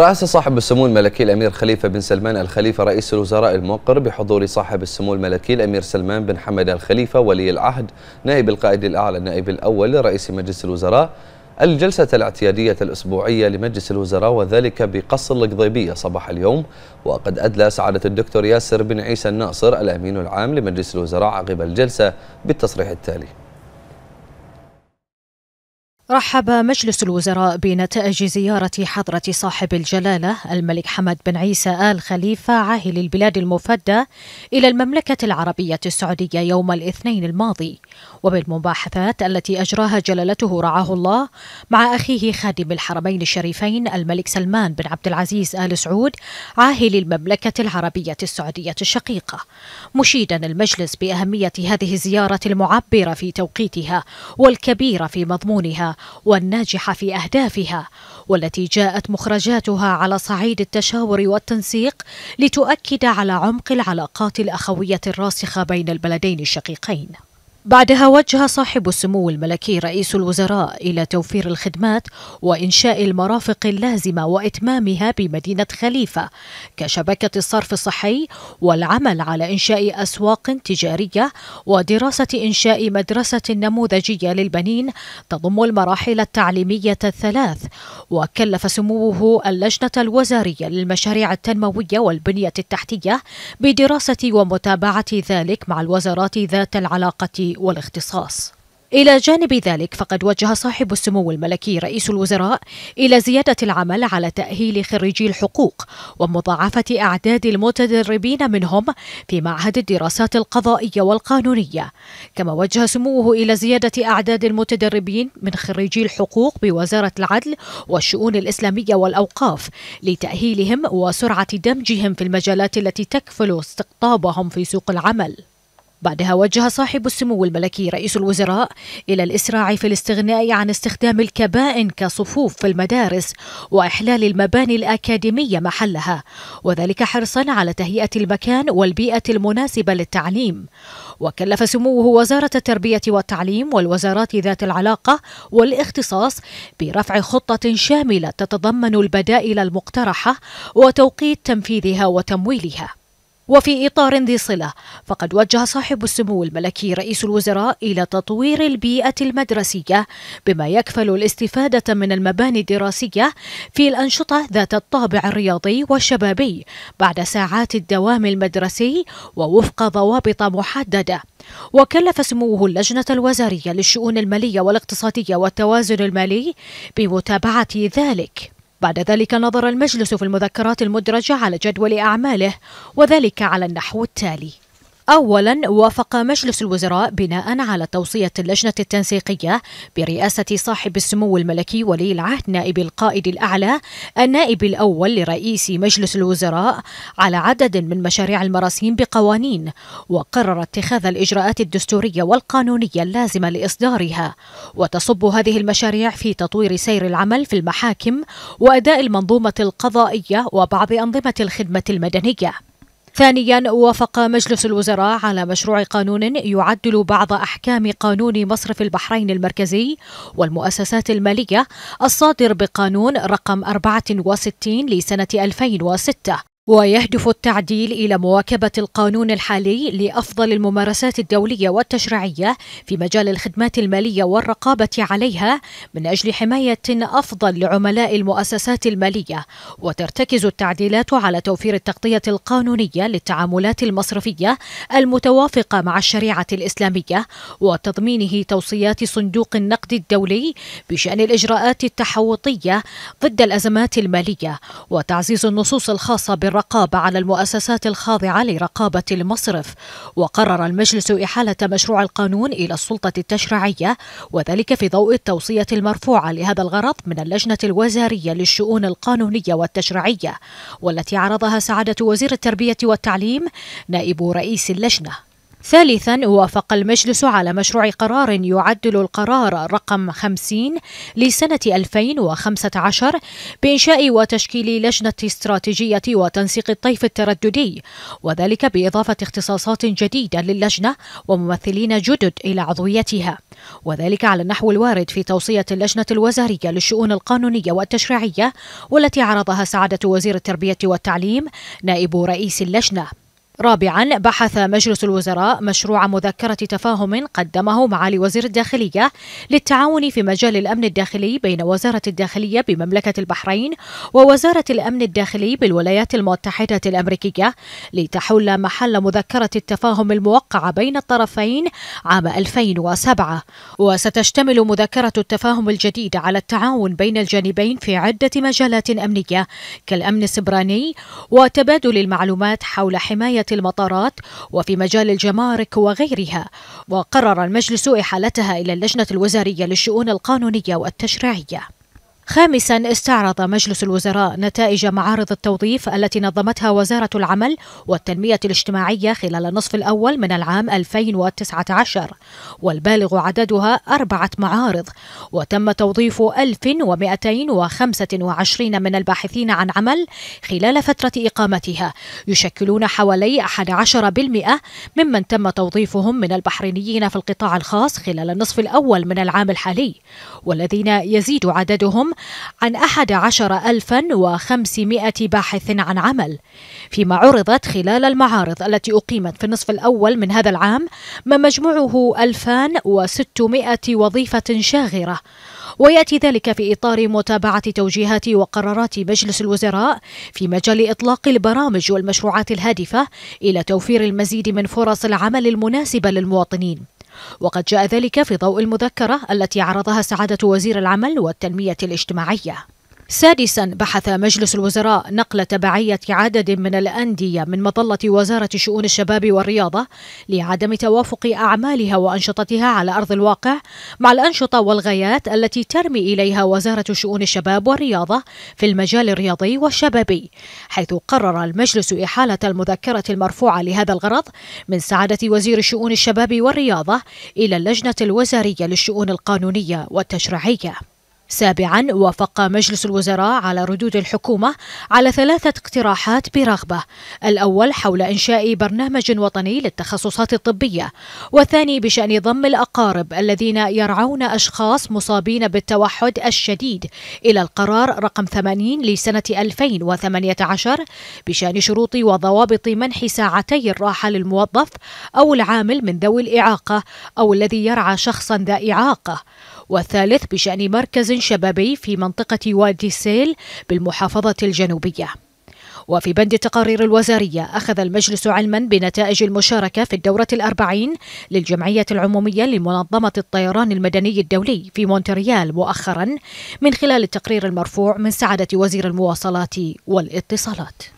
رأس صاحب السمو الملكي الأمير خليفة بن سلمان الخليفة رئيس الوزراء الموقر بحضور صاحب السمو الملكي الأمير سلمان بن حمد الخليفة ولي العهد نائب القائد الأعلى النائب الأول لرئيس مجلس الوزراء الجلسة الاعتيادية الأسبوعية لمجلس الوزراء وذلك بقصر القضيبية صباح اليوم وقد أدلى سعادة الدكتور ياسر بن عيسى الناصر الأمين العام لمجلس الوزراء عقب الجلسة بالتصريح التالي رحب مجلس الوزراء بنتائج زيارة حضرة صاحب الجلالة الملك حمد بن عيسى آل خليفة عاهل البلاد المفدى إلى المملكة العربية السعودية يوم الاثنين الماضي وبالمباحثات التي أجراها جلالته رعاه الله مع أخيه خادم الحرمين الشريفين الملك سلمان بن عبد العزيز آل سعود عاهل المملكة العربية السعودية الشقيقة مشيدا المجلس بأهمية هذه الزيارة المعبرة في توقيتها والكبيرة في مضمونها والناجحة في أهدافها والتي جاءت مخرجاتها على صعيد التشاور والتنسيق لتؤكد على عمق العلاقات الأخوية الراسخة بين البلدين الشقيقين بعدها وجه صاحب السمو الملكي رئيس الوزراء إلى توفير الخدمات وإنشاء المرافق اللازمة وإتمامها بمدينة خليفة كشبكة الصرف الصحي والعمل على إنشاء أسواق تجارية ودراسة إنشاء مدرسة نموذجية للبنين تضم المراحل التعليمية الثلاث وكلف سموه اللجنة الوزارية للمشاريع التنموية والبنية التحتية بدراسة ومتابعة ذلك مع الوزارات ذات العلاقة والاختصاص إلى جانب ذلك فقد وجه صاحب السمو الملكي رئيس الوزراء إلى زيادة العمل على تأهيل خريجي الحقوق ومضاعفة أعداد المتدربين منهم في معهد الدراسات القضائية والقانونية كما وجه سموه إلى زيادة أعداد المتدربين من خريجي الحقوق بوزارة العدل والشؤون الإسلامية والأوقاف لتأهيلهم وسرعة دمجهم في المجالات التي تكفل استقطابهم في سوق العمل بعدها وجه صاحب السمو الملكي رئيس الوزراء إلى الإسراع في الاستغناء عن استخدام الكبائن كصفوف في المدارس وإحلال المباني الأكاديمية محلها وذلك حرصا على تهيئة المكان والبيئة المناسبة للتعليم وكلف سموه وزارة التربية والتعليم والوزارات ذات العلاقة والاختصاص برفع خطة شاملة تتضمن البدائل المقترحة وتوقيت تنفيذها وتمويلها وفي إطار ذي صلة فقد وجه صاحب السمو الملكي رئيس الوزراء إلى تطوير البيئة المدرسية بما يكفل الاستفادة من المباني الدراسية في الأنشطة ذات الطابع الرياضي والشبابي بعد ساعات الدوام المدرسي ووفق ضوابط محددة وكلف سموه اللجنة الوزارية للشؤون المالية والاقتصادية والتوازن المالي بمتابعة ذلك بعد ذلك نظر المجلس في المذكرات المدرجة على جدول أعماله وذلك على النحو التالي أولا وافق مجلس الوزراء بناء على توصية اللجنة التنسيقية برئاسة صاحب السمو الملكي ولي العهد نائب القائد الأعلى النائب الأول لرئيس مجلس الوزراء على عدد من مشاريع المراسيم بقوانين وقرر اتخاذ الإجراءات الدستورية والقانونية اللازمة لإصدارها وتصب هذه المشاريع في تطوير سير العمل في المحاكم وأداء المنظومة القضائية وبعض أنظمة الخدمة المدنية ثانيا وافق مجلس الوزراء على مشروع قانون يعدل بعض احكام قانون مصرف البحرين المركزي والمؤسسات الماليه الصادر بقانون رقم 64 لسنه 2006 ويهدف التعديل إلى مواكبة القانون الحالي لأفضل الممارسات الدولية والتشريعية في مجال الخدمات المالية والرقابة عليها من أجل حماية أفضل لعملاء المؤسسات المالية، وترتكز التعديلات على توفير التغطية القانونية للتعاملات المصرفية المتوافقة مع الشريعة الإسلامية، وتضمينه توصيات صندوق النقد الدولي بشأن الإجراءات التحوطية ضد الأزمات المالية، وتعزيز النصوص الخاصة بالرقابة الرقابة على المؤسسات الخاضعة لرقابة المصرف وقرر المجلس إحالة مشروع القانون إلى السلطة التشريعية وذلك في ضوء التوصية المرفوعة لهذا الغرض من اللجنة الوزارية للشؤون القانونية والتشريعية والتي عرضها سعادة وزير التربية والتعليم نائب رئيس اللجنة ثالثا وافق المجلس على مشروع قرار يعدل القرار رقم 50 لسنة 2015 بإنشاء وتشكيل لجنة استراتيجية وتنسيق الطيف الترددي وذلك بإضافة اختصاصات جديدة للجنة وممثلين جدد إلى عضويتها وذلك على النحو الوارد في توصية اللجنة الوزارية للشؤون القانونية والتشريعية والتي عرضها سعادة وزير التربية والتعليم نائب رئيس اللجنة رابعا بحث مجلس الوزراء مشروع مذكرة تفاهم قدمه معالي وزير الداخلية للتعاون في مجال الأمن الداخلي بين وزارة الداخلية بمملكة البحرين ووزارة الأمن الداخلي بالولايات المتحدة الأمريكية لتحل محل مذكرة التفاهم الموقعة بين الطرفين عام 2007 وستشتمل مذكرة التفاهم الجديدة على التعاون بين الجانبين في عدة مجالات أمنية كالأمن السبراني وتبادل المعلومات حول حماية المطارات وفي مجال الجمارك وغيرها وقرر المجلس إحالتها إلى اللجنة الوزارية للشؤون القانونية والتشريعية خامسا استعرض مجلس الوزراء نتائج معارض التوظيف التي نظمتها وزارة العمل والتنمية الاجتماعية خلال النصف الأول من العام 2019 والبالغ عددها أربعة معارض وتم توظيف 1225 من الباحثين عن عمل خلال فترة إقامتها يشكلون حوالي 11% ممن تم توظيفهم من البحرينيين في القطاع الخاص خلال النصف الأول من العام الحالي والذين يزيد عددهم عن أحد عشر ألفا وخمسمائة باحث عن عمل فيما عرضت خلال المعارض التي أقيمت في النصف الأول من هذا العام ما مجموعه 2600 وظيفة شاغرة وياتي ذلك في اطار متابعه توجيهات وقرارات مجلس الوزراء في مجال اطلاق البرامج والمشروعات الهادفه الى توفير المزيد من فرص العمل المناسبه للمواطنين وقد جاء ذلك في ضوء المذكرة التي عرضها سعادة وزير العمل والتنمية الاجتماعية سادسا بحث مجلس الوزراء نقل تبعية عدد من الأندية من مظلة وزارة شؤون الشباب والرياضة لعدم توافق أعمالها وأنشطتها على أرض الواقع مع الأنشطة والغايات التي ترمي إليها وزارة شؤون الشباب والرياضة في المجال الرياضي والشبابي حيث قرر المجلس إحالة المذكرة المرفوعة لهذا الغرض من سعادة وزير شؤون الشباب والرياضة إلى اللجنة الوزارية للشؤون القانونية والتشريعية سابعا وافق مجلس الوزراء على ردود الحكومة على ثلاثة اقتراحات برغبة الأول حول إنشاء برنامج وطني للتخصصات الطبية والثاني بشأن ضم الأقارب الذين يرعون أشخاص مصابين بالتوحد الشديد إلى القرار رقم 80 لسنة 2018 بشأن شروط وضوابط منح ساعتي الراحة للموظف أو العامل من ذوي الإعاقة أو الذي يرعى شخصا ذا إعاقة والثالث بشأن مركز شبابي في منطقة وادي سيل بالمحافظة الجنوبية وفي بند التقارير الوزارية أخذ المجلس علما بنتائج المشاركة في الدورة الأربعين للجمعية العمومية لمنظمة الطيران المدني الدولي في مونتريال مؤخرا من خلال التقرير المرفوع من سعادة وزير المواصلات والاتصالات